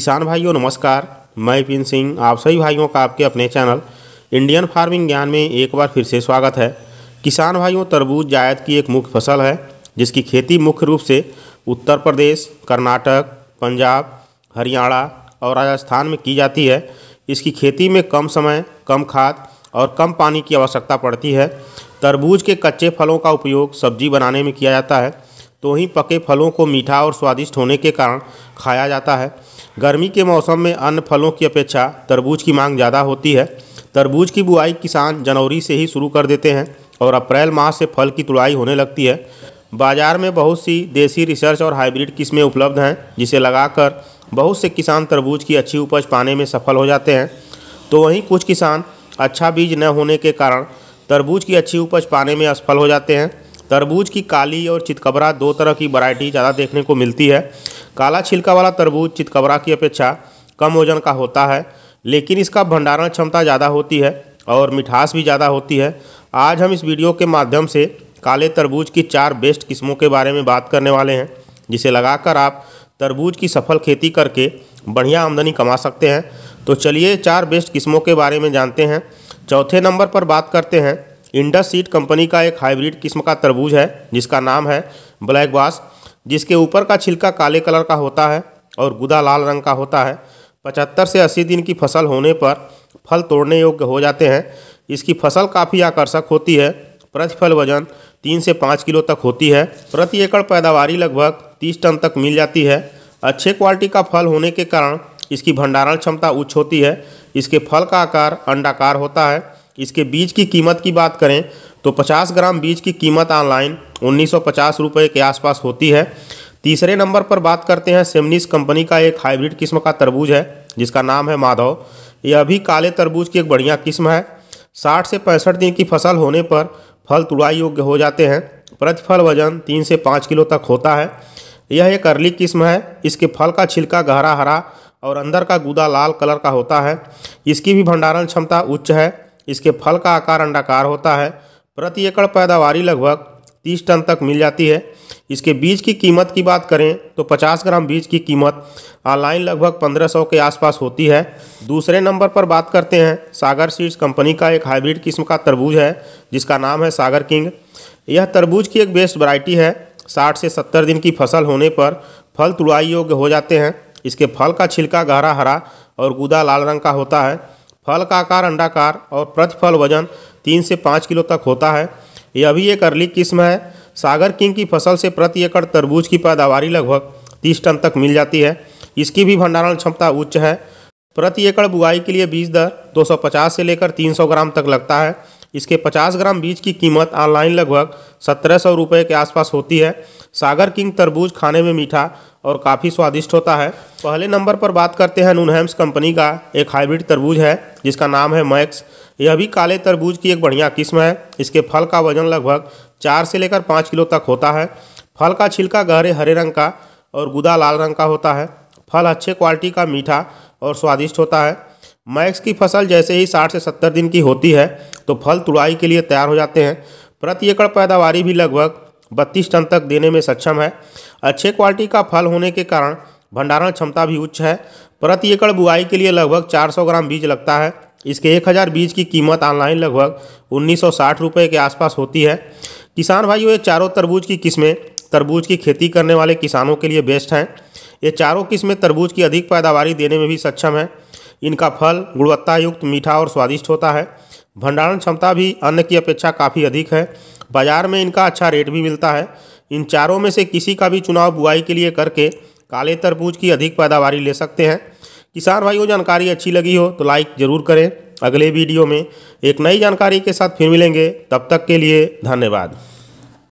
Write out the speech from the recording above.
किसान भाइयों नमस्कार मैं पिन सिंह आप सभी भाइयों का आपके अपने चैनल इंडियन फार्मिंग ज्ञान में एक बार फिर से स्वागत है किसान भाइयों तरबूज जायद की एक मुख्य फसल है जिसकी खेती मुख्य रूप से उत्तर प्रदेश कर्नाटक पंजाब हरियाणा और राजस्थान में की जाती है इसकी खेती में कम समय कम खाद और कम पानी की आवश्यकता पड़ती है तरबूज के कच्चे फलों का उपयोग सब्जी बनाने में किया जाता है तो ही पके फलों को मीठा और स्वादिष्ट होने के कारण खाया जाता है गर्मी के मौसम में अन्य फलों की अपेक्षा तरबूज की मांग ज़्यादा होती है तरबूज की बुआई किसान जनवरी से ही शुरू कर देते हैं और अप्रैल माह से फल की तुड़ाई होने लगती है बाज़ार में बहुत सी देसी रिसर्च और हाइब्रिड किस्में उपलब्ध हैं जिसे लगाकर बहुत से किसान तरबूज की अच्छी उपज पाने में सफल हो जाते हैं तो वहीं कुछ किसान अच्छा बीज न होने के कारण तरबूज की अच्छी उपज पाने में असफल हो जाते हैं तरबूज की काली और चितकबरा दो तरह की वरायटी ज़्यादा देखने को मिलती है काला छिलका वाला तरबूज चितकबरा की अपेक्षा कम वजन का होता है लेकिन इसका भंडारण क्षमता ज़्यादा होती है और मिठास भी ज़्यादा होती है आज हम इस वीडियो के माध्यम से काले तरबूज की चार बेस्ट किस्मों के बारे में बात करने वाले हैं जिसे लगाकर आप तरबूज की सफल खेती करके बढ़िया आमदनी कमा सकते हैं तो चलिए चार बेस्ट किस्मों के बारे में जानते हैं चौथे नंबर पर बात करते हैं इंडस सीड कंपनी का एक हाइब्रिड किस्म का तरबूज है जिसका नाम है ब्लैक बास जिसके ऊपर का छिलका काले कलर का होता है और गुदा लाल रंग का होता है पचहत्तर से अस्सी दिन की फसल होने पर फल तोड़ने योग्य हो जाते हैं इसकी फसल काफ़ी आकर्षक होती है प्रतिफल वजन तीन से पाँच किलो तक होती है प्रति एकड़ पैदावारी लगभग तीस टन तक मिल जाती है अच्छे क्वालिटी का फल होने के कारण इसकी भंडारण क्षमता उच्च होती है इसके फल का आकार अंडाकार होता है इसके बीज की कीमत की बात करें तो 50 ग्राम बीज की कीमत ऑनलाइन उन्नीस रुपए के आसपास होती है तीसरे नंबर पर बात करते हैं सेमनिस कंपनी का एक हाइब्रिड किस्म का तरबूज है जिसका नाम है माधव यह अभी काले तरबूज की एक बढ़िया किस्म है साठ से पैंसठ दिन की फसल होने पर फल तुड़ाई योग्य हो जाते हैं प्रतिफल वजन तीन से पाँच किलो तक होता है यह एक अर्ली किस्म है इसके फल का छिलका गहरा हरा और अंदर का गूदा लाल कलर का होता है इसकी भी भंडारण क्षमता उच्च है इसके फल का आकार अंडाकार होता है प्रति एकड़ पैदावारी लगभग तीस टन तक मिल जाती है इसके बीज की कीमत की बात करें तो 50 ग्राम बीज की कीमत ऑनलाइन लगभग 1500 के आसपास होती है दूसरे नंबर पर बात करते हैं सागर सीड्स कंपनी का एक हाइब्रिड किस्म का तरबूज है जिसका नाम है सागर किंग यह तरबूज की एक बेस्ट वैरायटी है 60 से 70 दिन की फसल होने पर फल तुड़ाई योग्य हो जाते हैं इसके फल का छिलका गहरा हरा और गुदा लाल रंग का होता है फल का आकार अंडाकार और प्रतिफल वजन तीन से पाँच किलो तक होता है यह भी एक अर्ली किस्म है सागर किंग की फसल से प्रति एकड़ तरबूज की पैदावारी लगभग तीस टन तक मिल जाती है इसकी भी भंडारण क्षमता उच्च है प्रति एकड़ बुआई के लिए बीज दर 250 से लेकर 300 ग्राम तक लगता है इसके 50 ग्राम बीज की कीमत ऑनलाइन लगभग सत्रह सौ रुपये के आसपास होती है सागर किंग तरबूज खाने में मीठा और काफ़ी स्वादिष्ट होता है पहले नंबर पर बात करते हैं नूनहैम्स कंपनी का एक हाइब्रिड तरबूज है जिसका नाम है मैक्स यह भी काले तरबूज की एक बढ़िया किस्म है इसके फल का वजन लगभग चार से लेकर पाँच किलो तक होता है फल का छिलका गहरे हरे रंग का और गुदा लाल रंग का होता है फल अच्छे क्वालिटी का मीठा और स्वादिष्ट होता है मैक्स की फसल जैसे ही 60 से 70 दिन की होती है तो फल तुड़ाई के लिए तैयार हो जाते हैं प्रति एकड़ पैदावारी भी लगभग 32 टन तक देने में सक्षम है अच्छे क्वालिटी का फल होने के कारण भंडारण क्षमता भी उच्च है प्रति एकड़ बुआई के लिए लगभग 400 ग्राम बीज लगता है इसके 1000 बीज की कीमत ऑनलाइन लगभग उन्नीस सौ के आसपास होती है किसान भाइयों ये चारों तरबूज की किस्में तरबूज की खेती करने वाले किसानों के लिए बेस्ट हैं ये चारों किस्में तरबूज की अधिक पैदावारी देने में भी सक्षम है इनका फल गुणवत्ता युक्त मीठा और स्वादिष्ट होता है भंडारण क्षमता भी अन्य की अपेक्षा काफ़ी अधिक है बाजार में इनका अच्छा रेट भी मिलता है इन चारों में से किसी का भी चुनाव बुआई के लिए करके काले तरबूज की अधिक पैदावार ले सकते हैं किसान भाइयों जानकारी अच्छी लगी हो तो लाइक ज़रूर करें अगले वीडियो में एक नई जानकारी के साथ फिर मिलेंगे तब तक के लिए धन्यवाद